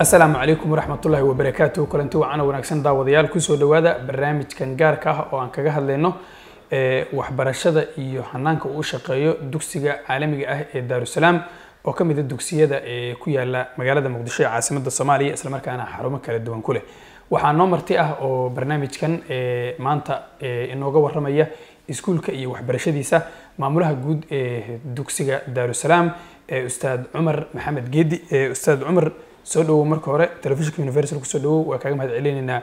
asalaamu calaykum waraxmatullaahi wabarakaatu kulanti wacan wanaagsan daawadayaal kusoo dhawaada barnaamijkan gaarka ah oo aan kaga hadlayno eh, waxbarashada iyo hanaanka uu shaqeeyo dugsiga caalamiga ah ee daarusalaam oo ka mida ah dugsiyada ee eh, ku yaala magaalada muqdisho ee caasimadda soomaaliya islamarkaana xarumo kala duwan ku leh waxaa noo marti ah oo barnaamijkan eh, maanta inooga warramaya iskuulka iyo waxbarashadiisa maamulaha guud ee dugsiga daarusalaam ee ustaad cumar maxamed geedi ee ustaad cumar soo dhawow marka hore telefishinka universal kusoo dhawow waa kaaga mahad celinaynaa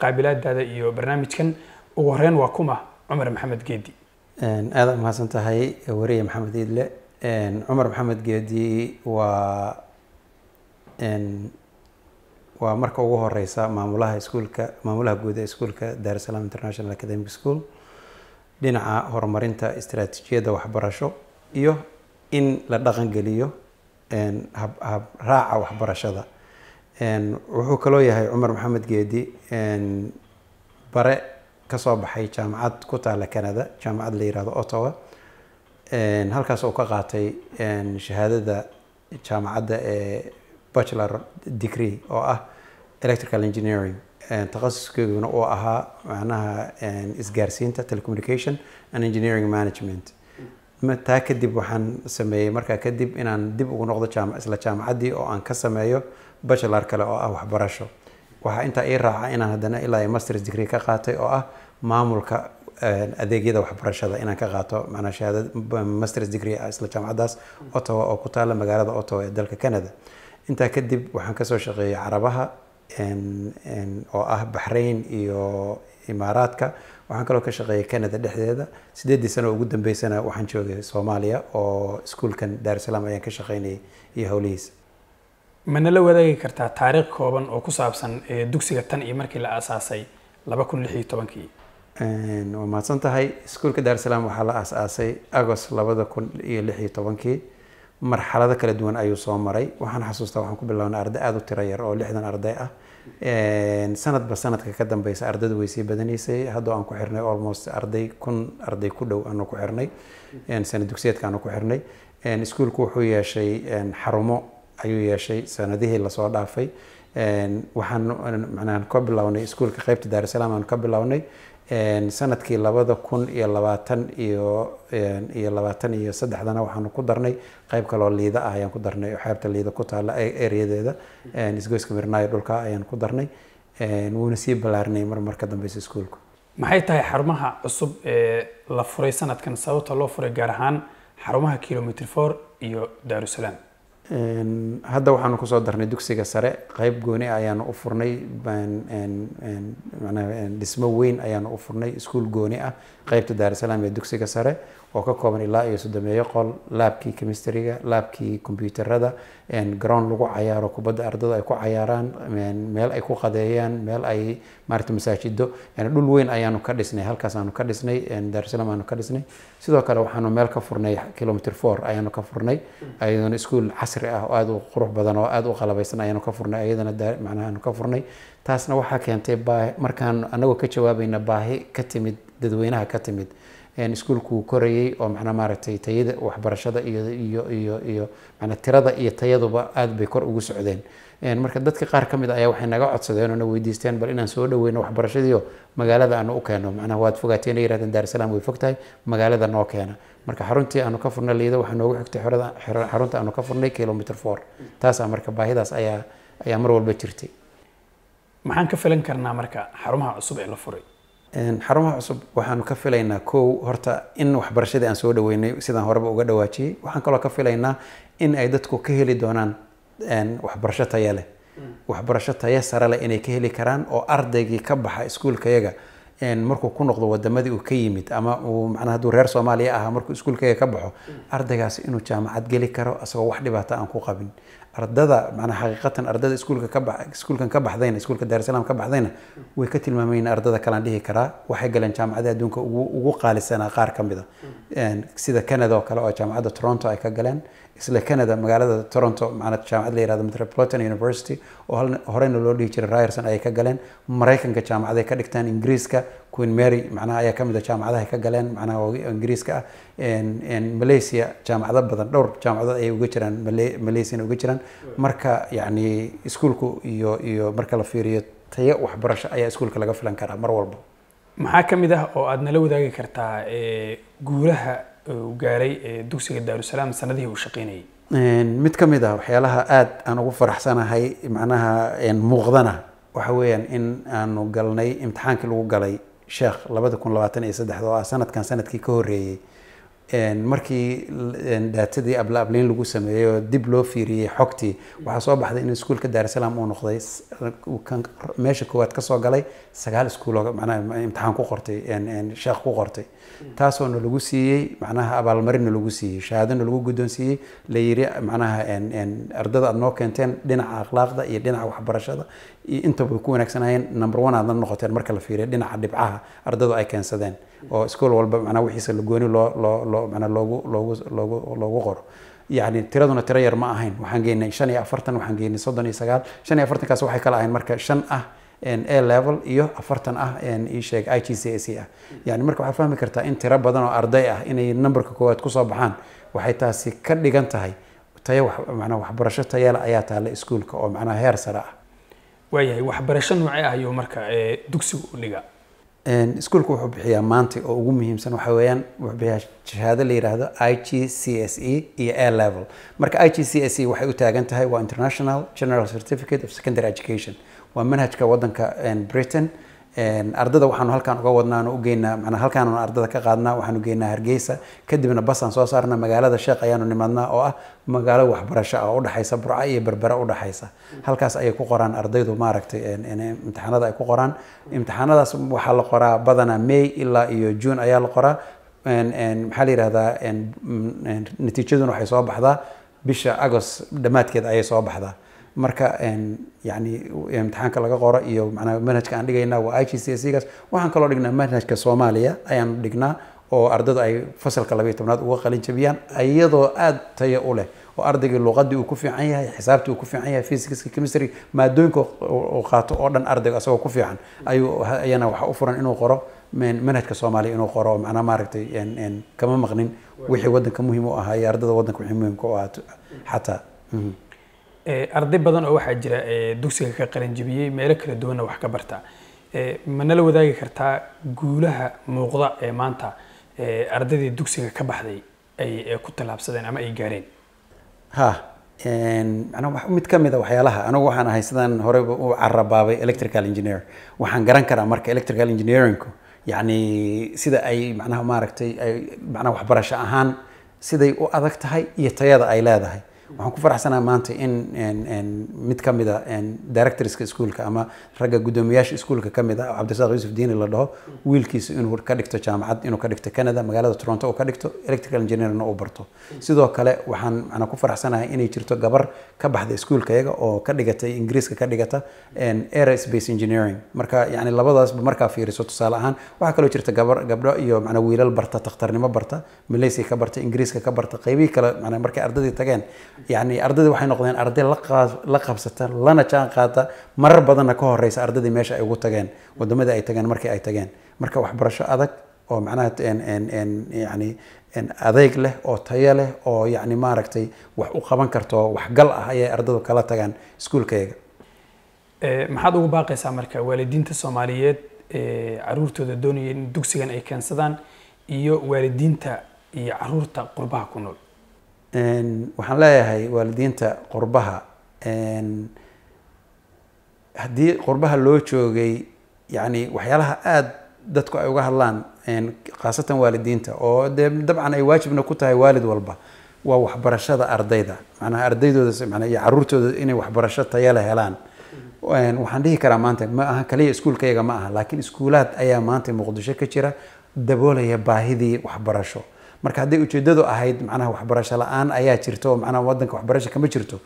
qaabilaadaada iyo barnaamijkan ugu horeyn waa kuma cumar maxamed geedi aada umahadsan tahay wariye maxamed iidle cumar maxamed geedi waa waa marka ugu horeysa maamulaha iskuulka maamulaha guud ee iskuulka dar international academic school dhinaca horumarinta istaraatiijiyadda waxbarasho iyo in la dhaqan geliyo habraaca waxbarashada wuxuu kaloo yahay cumar maxamed geedi bare kasoo baxay jaamacad ku taala canada jaamacad la yirahdo ottawa halkaas uu ka qaatay shahaadada jaamacadda ee bachelor degree oo ah electrical engineering takhasuskeeduna uu ahaa macnaha isgaarsiinta telecommunication and engineering management taa kadib waxaan sameeyey markaa kadib inaan dib ugu noqdo isla jaamacaddii oo aan ka sameeyo bachelar kale oo ah waxbarasho waxaa intaa ii raaca inaan haddana ilaa masters degree ka qaatay oo ah maamulka eh, adeegyada waxbarashada inaan ka qaato manaa shahaada masters degree ah isla jaamacaddaas ottawa oo ku taalla magaalada ottawa ee dalka canada intaa kadib waxaan kasoo shaqeeyey carabaha oo ah baxrain iyo imaaraadka waxaan kaloo ka shaqeeyay canada dhexdeeda sideedii sano ugu dambeysana waxaan joogay soomaaliya oo iskuolkan daarusalaam ayaan ka shaqeynayay iyo howlihiisa ma nala wadaagi kartaa taariikh kooban oo ku saabsan ee dugsiga tan iyo markii la aasaasay laba kun lix iyo tobankii waa mahadsan tahay iskuolka daarusalaam waxaa la aasaasay agost labada kun iyo lix iyo tobankii marxalado kala duwan ayuu soo maray waxaan xasuustaa waxaan ku bilownay arday aada u tiro yar oo lixdan arday ah sanadba sanadka ka dambeysa ardadu way sii badanaysay haddoo aan ku xirnay almost arday kun arday ku dhow aanu ku xirnay sana dugsiyeedka aanu ku xirnay iskuolku wuxuu yeeshay xarumo ayuu yeeshay sanadihii lasoo dhaafay waxaan manaha ka bilownay iskuolka qaybta daarusalaam aanu ka bilownay sanadkii labada kun iyo labaatan iyo iyo labaatan iyo saddexdana waxaanu ku darnay qeyb kaloo liida ah ayaan ku darnay xeebta liida ku taala eryadeeda isgoyska mirnaayo dhulka ayaan ku darnay wuuna sii ballaarnay mar marka dambeysa iskuulku maxay tahay xarumaha cusub ee la furay sanadkan sababta loo furay gaar ahaan xarumaha kilomitr for iyo darusalaam hadda waxaanu kusoo darnay dugsiga sare qeyb gooni ayaanu u furnay mana dhismo weyn ayaanu u furnay iskuul gooni ah qeybta daarisalaam ee dugsiga sare oo ka kooban ilaa iyo soddomeeyo qol laabkii chemistryga laabkii combyuterada ground lagu cayaaro kubadda ardada ay ku cayaaraan meel ay ku qadeeyaan meel ay maarata masaajido dhul weyn ayaanu ka dhisnay halkaasaanu ka dhisnay daarsalam aanu ka dhisnay sidoo kale waxaanu meel ka furnay kilometer four ayaanu ka furnay ayadana iskuol casri ah oo aada u qurux badan oo aada u qalabaysan ayaanu ka furnay ayadana macnahaanu ka furnay taasna waxaa keentay baahi markaan anagoo ka jawaabayna baahi ka timid dadweynaha ka timid iskuulkuu korayay oo mana maaragtay tayada waxbarashada iyo iyo iyo mana tirada iyo tayaduba aad bay kor ugu socdeen marka dadka qaar kamid ah ayaa waxay naga codsadeen oo weydiisteen bal inaan soo dhaweyno waxbarashadiio magaalada aanu u keeno macnaha waad fogaateen yirahdeen daar salaam way fogtahay magaalada noo keena marka xaruntii aanu ka furna liida waxaa noogu xigtay xarunta aanu ka furnay kilometer four taasaa marka baahidaas ayaa ayaa mar walba jirtay maxaan ka filan karnaa marka xarumaha cusub ee la furay xarumaha cusub waxaanu ka filaynaa kow horta in waxbarashadii aan soo dhaweynay sidaan horeba uga dhawaajiyey waxaan kaloo ka filaynaa in ay dadku ka heli doonaan waxbarasho taya leh waxbarasho taya sare leh inay ka heli karaan oo ardaygii ka baxa iskuulkayaga markuu ku noqdo wadamadii uu ka yimid ama uu macnaa haduu reer soomaaliya ahaa markuu iskuulkayaga ka baxo ardaygaasi inuu jaamacad geli karo asagoo wax dhibaata aan ku qabin ardada manaa xaqiiqatan ardada iskuulka ka ba iskuulkan ka baxdayna iskuulka daarusalaam ka baxdayna way ka tilmaamayeen ardada kalaan dhihi karaa waxay galeen jaamacadaha adduunka ugu ugu qaalisanaa qaar ka mida sida canada oo kale oo jaamacadda toronto ay ka galeen isla canada magaalada toronto maanaa jaamacad la yihahdo metropolitan university oo hal horeyna loo dhihi jiray ryerson ayay ka galeen maraykanka jaamacaday ka dhigtaan ingiriiska queen mary macnaha ayaa kamid a jaamacadaha ka galeen macnaha oo ingiriiska ah malaysia jaamacado badan dhowr jaamacadood ayay uga jiraan malaysiana uga jiraan marka yani iskuolku iyo iyo marka la fiiriyo taya waxbarasho ayaa iskuolka laga filan karaa mar walba maxaa ka mid ah oo aad nala wadaagi kartaa guulaha uu gaaray dugsiga daarusalaam sanadihii uu shaqeynayay mid ka mid ah waxyaalaha aada aan ugu faraxsanahay macnaha muuqdana waxa weeyaan in aanu galnay imtixaankii lagu galay sheekh labada kun labaatan iyo saddexda oo ah sanadkan sanadkii ka horeeyey markii daatadii ablaableyn lagu sameeyey oo dib loo fiiriyey xogtii waxaa soo baxday in iskuulka daarsalaam uu noqday meesha koowaad kasoo galay sagaal iskuul manaa imtixaan ku qortay sheekh ku qortay taasoona lagu siiyey macnaha abaalmarinna lagu siiyey shahaadona lagu guddoonsiiyey la yiri macnaha ardada aad noo keenteen dhinaca akhlaaqda iyo dhinaca waxbarashada iyo intaba ku wanaagsanaayeen number one aadna noqoteen marka la fiiriyo dhinaca dhibcaha ardadu ay keensadeen oo iskool walba manaa la gooni loo loogu qoro yani tiraduna tiro yar ma ahayn waxaan geenay shan iyo afartan waxaan geenay soddon iyo sagaal shan iyo afartankaas waxay kala ahayn marka shan ah a level iyo afartan ah iisheeg i g c c e ah yani marka waxaad fahmi kartaa in tiro badan oo arday ah inay numberka koowaad kusoo baxaan waxay taasi ka dhigan tahay tayo manaa waxbarasho tayeela ayaa taalla iskuulka oo macnaha heer sare ah waayahay waxbarasho noocee ah marka dugsigu u dhigaa iskuolku wuxuu bixiyaa maanta oo ugu muhiimsan waxaa weeyaan wuxuu bixiyaa shahaado la yidhaahdo i g c s e iyo air level marka i g c s e waxay u taagan tahay waa international general certificate of secondary education waa manhajka waddanka britain ardada waxaanu halkaan uga wadnaa ugeynaa manaa halkaananu ardada ka qaadnaa waxaanu geynaa hargeysa kadibna basaan soo saarnaa magaalada sheekh ayaanu nimadnaa oo ah magaalo waxbarasho ah oo udhexaysa burco iyo berbere udhexaysa halkaas ayay ku qoraan ardaydu maaragtay imtixaanada ay ku qoraan imtixaanadaas waxaa la qoraa badanaa may ilaa iyo june ayaa la qoraa maxaa la yihahdaa mm, natiijaduna waxay soo baxdaa bisha agost dhammaadkeed ayay soo baxdaa marka yani laga qoro iyo manaa manhajka aan dhigayna waa i g c s gaas waxaan kaloo dhignaa manhajka soomaaliya ayaan dhignaa oo ardada ay fasalka labayo tobnaad uga qalinjabiyaan iyadoo aada tayo u leh oo ardaygii luqadii uu ku fiican yahay xisaabtii uu ku fiican yahay physicska chemistry maadooyinka qaato oo dhan ardayga asagoo ku fiican ayuu ayana waxa u furan inuu qoro manhajka soomaaliya inuu qoro macnaa maaragtay kama maqnin wixii waddanka muhiim u ahaa iyo ardada waddanka wixii muhiimka u ahaa xataa mhm. Eh, arday badan oo waxaa jira eh, dugsiga ka qaran meelo kala duwanna wax ka barta eh, ma nala wadaagi kartaa guulaha muuqda ee maanta ardaydii dugsiga ka baxday ay ku tallaabsadeen ama ay gaareen ha mid ka mid a ah waxyaalaha anugu waxaan ahay sidaan horeba u carabaabay electrical engineer waxaan garan karaa marka electrical engineeringku yacni sida ay manaha maaragtay manaa waxbarasho ahaan siday u adag tahay iyo tayada ay leedahay waxaan ku faraxsanaa maanta in mid ka mid a directorska iskuolka ama ragga gudoomiyaasha iskuolka ka mid ah cabdisaaq yuusuf diini la dhaho wiilkiisa inuu ka dhigto jaamacad inuu ka dhigto canada magaalada toronto oo ka dhigto electrical engineerna uu barto sidoo kale waxaan waxaan ku faraxsanahay inay jirto gabar ka baxda iskuolkayaga oo ka dhigatay ingiriiska ka dhigata aerospace engineering marka yani labadaasba markaa fiiriso tusaale ahaan waxaa kaloo jirta gabar gabdho iyo macna wiilal barta takhtarnimo barta malaysia ka barta ingiriiska ka barta qaybihii kale macna markay ardadii tageen yani ardayda waxay noqdeen arday la qabsata lana jaan qaata marar badanna ka horeysa ardaydii meesha ay ugu tageen wadamada ay tageen markii ay tageen marka waxbarasho adag oo macnaha yani adeeg leh oo tayo leh oo yani maaragtay wax u qaban karto waxgal ah ayay ardadu kala tagaan iskuulkayga eh, maxaad ugu baaqaysaa marka waalidiinta soomaaliyeed eh, caruurtooda doonaya in dugsigan ay keensadaan iyo waalidiinta iyo caruurta qurbaha ku nool waxaan leeyahay waalidiinta qurbaha haddii qurbaha loo joogay yani waxyaalaha aada dadku ay uga hadlaan khaasatan waalidiinta oo dee dabcan ay waajibna ku tahay waalid walba waa waxbarashada ardayda macnaha ardaydooda manaa iyo caruurtooda inay waxbarasho tayale helaan waxaan dhihi karaa maanta ma aha kaliya iskuulkayga ma aha laakiin iskuulaad ayaa maanta muqdisho ka jira daboolaya baahidii waxbarasho marka hadday ujeedadu ahayd macnaha waxbarasho la-aan ayaa jirta oo macnaha wadanka waxbarasho kama jirto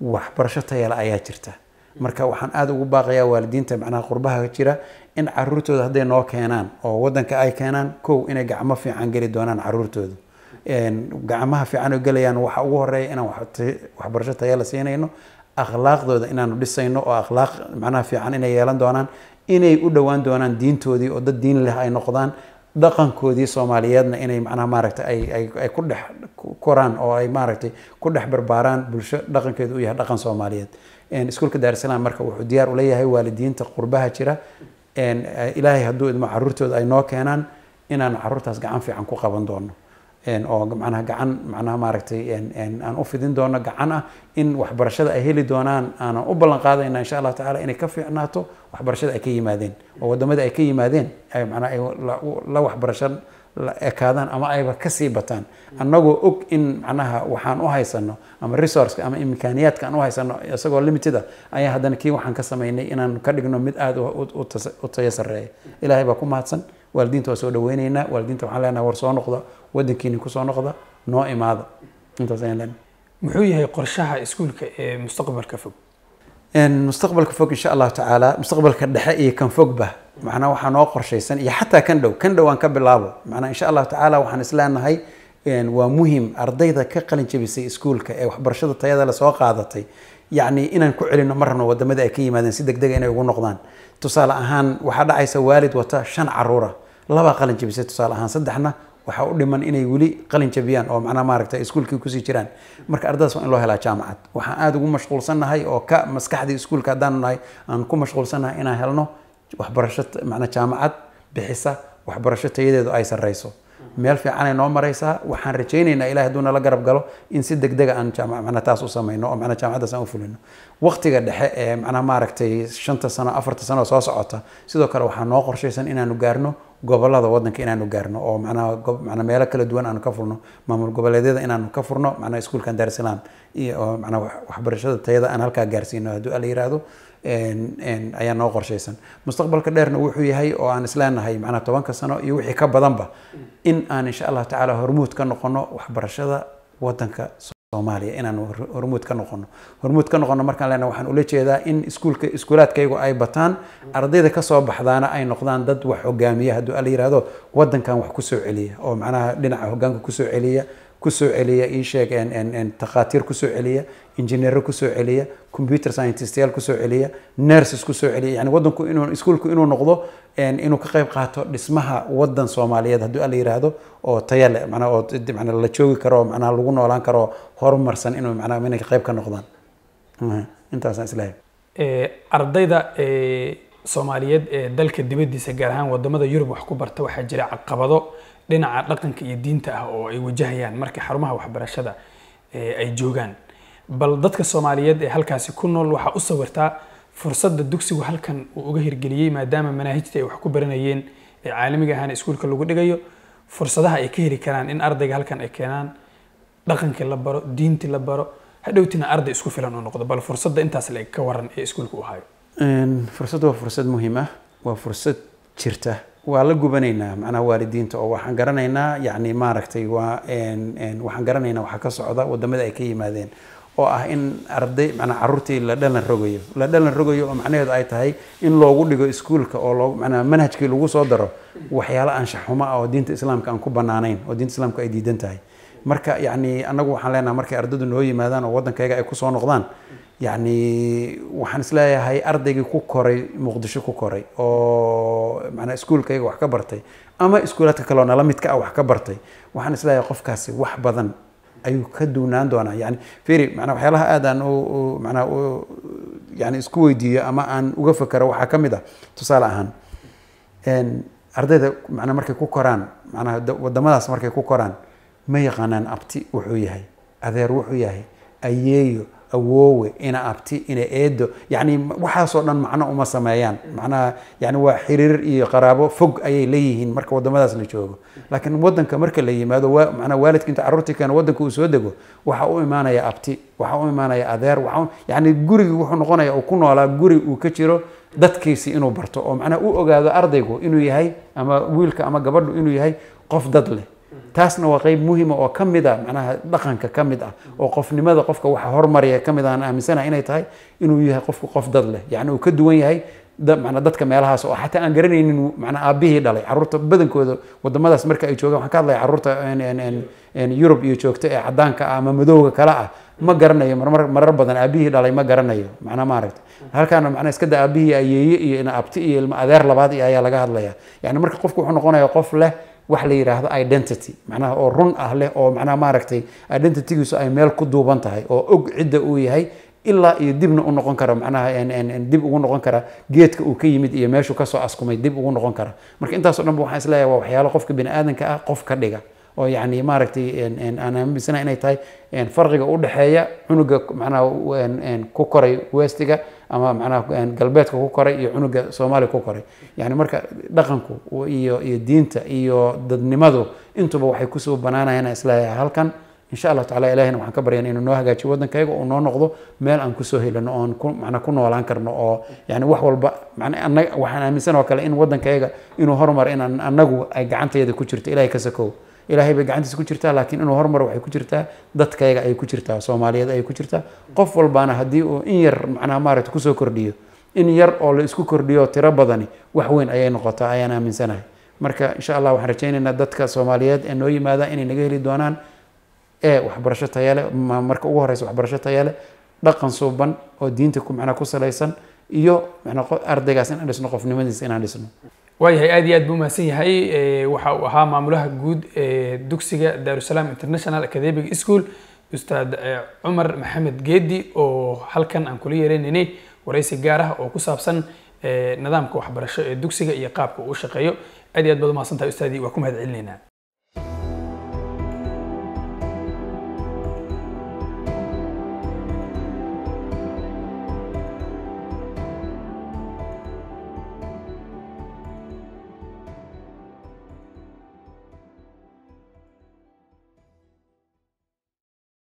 waxbarasho tayala ayaa jirta marka waxaan aada ugu baaqayaa waalidiinta macnaha qurbaha jira in caruurtooda hadday noo keenaan oo wadanka ay keenaan kow inay gacmo fiican geli doonaan caruurtooda gacmaha fiican oo gelayaan waxa ugu horeeya inaan waxbarasho tayala siinayno akhlaaqdooda inaanu dhisayno oo akhlaaq macnaha fiican inay yeelan doonaan inay u dhowaan doonaan diintoodii oo dad diin leh ay noqdaan dhaqankoodii soomaaliyeedna inay manaa maaragtay ay ku dhex koraan oo ay maaragtay ku dhex barbaaraan bulsho dhaqankeedu u yahay dhaqan soomaaliyeed iskuolka daarsalaam marka wuxuu diyaar ula yahay waalidiinta qurbaha jira ilaahay hadduu idmo caruurtooda ay noo keenaan inaan caruurtaas gacan fiican ku qaban doono oo macnaha gacan macnaha maaragtay aan u fidin doono gacan ah in waxbarashada ay heli doonaan aanan u ballan qaadayna insha allah tacala inay ka fiicnaato waxbarashada ay ka yimaadeen oo waddamada ay ka yimaadeen ay macnaha ay la waxbarasho ekaadaan ama ayba kasii bataan annagoo og in macnaha waxaan u haysano ama resourceka ama imkaaniyaadka aan u haysano isagoo limited ah ayaa haddana kii waxaan ka samaynay inaan ka dhigno mid aada u tayo sareeya ilaahay baa ku mahadsan waalidiinta waa soo dhaweyneynaa waalidiinta waxaan leenahay war soo noqda wadankiini kusoo noqda noo imaada intaas ayaan leenahay muxuu yahay qorshaha iskuulka ee mustaqbalka fog mustaqbalka fog insha allahu tacaala mustaqbalka dhexe iyo kan fogba macnaa waxaa noo qorshaysan iyo xataa kan dhow kan dhow aan ka bilaabo macnaa insha allahu tacaala waxaan isleenahay waa muhim ardayda ka qalin jabisay iskuulka ee waxbarashada tayada lasoo qaadatay yacni inaan ku celino ma rabno wadamada ay ka yimaadeen si deg ah inay ugu noqdaan tusaale ahaan waxaa dhacaysa waalid wata shan caruura laba qalin jabisay tusaale ahaan saddexna waxaa u dhiman inay weli qalin jabiyaan oo macnaa maaragta iskuulkii kusii jiraan marka ardadaas waa in loo helaa jaamacad waxaan aada ugu mashquulsannahay oo ka maskaxdii iskuulka haddaanu nahay aan ku mashquulsannahay inaan helno waxbarasho macnaa jaamacad bixisa waxbarasho tayadeedu ay sarreyso meel fiicanay noo maraysaa waxaan rajaynaynaa ilahay hadduu nala garab galo in si degdega ah dega aan mana taas u samayno oo mana jaamacaddaas aan u fulino waqtiga dhexe ee macnaha maaragtay shanta sano afarta sano soo socota sidoo kale waxaa noo qorshaysan inaanu gaarno gobolada wadanka inaanu gaarno oo manaa mana meelo kala duwan aanu ka furno maamul goboleedyada inaanu ka furno manaa iskuulkan daarisalaam iyo manaa waxbarashada tayada aan halkaa gaarsiino hadduu ala yiraahdo ayaa noo qorshaysan mustaqbalka dheerna wuxuu yahay oo aan isleenahay manaa tobanka sano iyo wixii ka badanba in aan insha allahu tacaala hormuud ka noqono waxbarashada wadanka soomaaliya inaan hormuud ka noqono hormuud ka noqono markaan lena waxaan ula jeedaa in iskuulka iskuulaadkaygu ay bataan ardayda kasoo baxdaana ay noqdaan dad wax hogaamiya hadduu ala yihahdo wadankan wax kusoo celiya oo macnaha dhinaca hogaanka kusoo celiya kusoo celiya iisheeg takhaatiir kusoo celiya injineero kusoo celiya computer scientistyaal kusoo celiya nerses kusoo celiya yani wadanku inuu iskuulku inuu noqdo inuu ka qayb qaato dhismaha wadan soomaaliyeed haddii la yiraahdo oo taya leh manaa oo manaa la joogi karo oo manaa lagu noolaan karo horumarsan inuu manaa inay ka qayb ka noqdaan mhmm, intaasaan islahay eh, ardayda eh, soomaaliyeed ee eh, dalka dibadiisa gaar ahaan wadamada yurub wax ku barta waxaa jira caqabado dhinaca dhaqanka iyo diinta ah oo ay wajahayaan marka xarumaha waxbarashada eh, ay joogaan bal dadka soomaaliyeed ee halkaasi ku nool waxaa u sawirtaa fursadda dugsigu halkan uu uga hirgeliyey maadaama manaahijta ay wax ku baranayeen ee caalamiga ahana iskuulka lagu dhigayo fursadaha ay ka heli karaan in ardayga halkan ay keenaan dhaqankii la baro diintii la baro hadhowtina arday isku filan uu noqdo bal fursadda intaas la eg ka waran ee iskuulka u hayo fursadd waa fursad muhiim ah waa fursad jirta waa la gubanaynaa macnaha waalidiinta oo waxaan garanaynaa yani maaragtay waa waxaan garanaynaa waxaa ka socda wadamada ay ka yimaadeen oo ah in arday manaa caruurtii la dhalan rogayo la dhalan rogayo oo macnaheedu ay tahay in loogu dhigo iskuolka oo loo manaa manhajkii lagu soo daro waxyaala anshax xumo ah oo diinta islaamka aan ku banaanayn oo diinta islaamka ay diidan tahay marka yani annagu waxaan leenaha markay ardaydu noo yimaadaan oo waddankayga ay kusoo noqdaan yani waxaan isleeyahay ardaygii ku koray muqdisho ku koray oo manaa iskuolkayga wax ka bartay ama iskuulaadka kaleo nala midka ah wax ka bartay waxaan isleeyahay qofkaasi wax badan ayuu ka duunaan doonaa yani feri manaa waxyaalaha aad aan manaa yani isku weydiiyo ama aan uga fekero waxaa ka mid ah tusaale ahaan ardayda manaa markay ku koraan manaa wadamadaas markay ku koraan ma yaqaanaan abti wuxuu yahay adeer wuxuu yahay ayeeyo awoowe ina abti ina eedo yani waxaasoo dhan macno uma sameeyaan manaha yani waa xiriir iyo qaraabo fog ayay leeyihiin marka la joogo laakiin wadanka marka la yimaado manaa waalidka inta carruurtii keeno wadanka uu soo dego waxa u imaanaya abti waxaa u imaanaya adeer yani gurigii wuxuu noqonaya uu ku noolaa guri uu ka jiro dadkiisi inuu barto oo macnaha u ogaado ardaygu inuu yahay ama wiilka ama gabadhu inuu yahay qof dad leh taasna waa qeyb muhima ah oo ka mid a ah, macnaha dhaqanka ka mid ah oo qofnimada qofka waxa hormaraya ka mid aan aaminsanaha inay tahay inuu yahay qofku qof dad leh yacni uu ka duwan yahay mana dadka meelahaas oo xataa aan garanaynin mana aabbihii dhalay caruurta badankooda wadamadaas marka ay joogaan waxaan ka hadlaya caruurta yurub iyo joogta ee cadaanka ah ama madowga kale ah ma garanayo marmar marar badan aabihii dhalay ma garanayo macnaa maaragta halkaana macnaa iska da aabihii ayeeye iyo abti iyo ilma adeer labaad iyo ayaa laga hadlaya yani marka qofku wuxuu noqonaya qof leh wax la yidhaahdo identity macnaha oo run ah leh oo macnaha maaragtay identitygiisu ay meel ku duuban tahay oo og cidda uu yahay ilaa iyo dibna u noqon kara manaha dib ugu noqon kara geedka uu ka yimid iyo meeshuu kasoo askumay dib ugu noqon kara marka intaasoo dhan ba waxaan isleeyahay waa waxyaalo qofka bini aadanka ah qof ka dhiga oo yani maaragtay aan aaminsana inay tahay farqiga udhexeeya cunuga manaa ku koray westiga ama manaa galbeedka ku koray iyo cunuga soomaaliya ku koray yani marka dhaqanku iyo iyo diinta iyo dadnimadu intuba waxay kusoo banaanayaan isleeyahay halkan insha allah tacala ilahina waxaan ka baryan inuu noo hagaajiyo waddankayga uu noo noqdo meel aan kusoo helano oon ku manaa ku noolaan karno oo yani wax walba manaa waxaan aaminsan oo kale in waddankayga inuu horumar in anagu ay gacantayada ku jirto ilahay ka sakow ilaahay bay gacantiisa ku jirtaa laakiin inuu hormar waxay ku jirtaa dadkayaga ay ku jirtaa soomaaliyeed ay ku jirtaa qof walbaana haddii uu in yar macnaha maaragta kusoo kordhiyo in yar oo la isku kordhiyo tiro badani wax weyn ayay noqotaa ayaan aaminsanahay marka insha allah waxaan rajaynaynaa dadka soomaaliyeed ee noo yimaadaan inay naga heli doonaan ee waxbarasho tayale marka ugu horeysa waxbarasho tayale dhaqan suuban oo diinta ku macnaa ku salaysan iyo macnaa ardaygaas in aan dhisno qofnimadiisa inaan dhisno waayahay aad iyo aad buu umahadsan yahay eh, waxa uu ahaa maamulaha guud ee dugsiga darusalaam international academic school ustaad eh, cumar maxamed geedi oo halkan aan kula yeelanaynay waraysi gaar ah oo ku saabsan eh, nidaamka waxbarasho ee dugsiga iyo qaabka uu shaqeeyo aad iyo aad baad umahadsantahay ustaadii waa ku mahad celinayna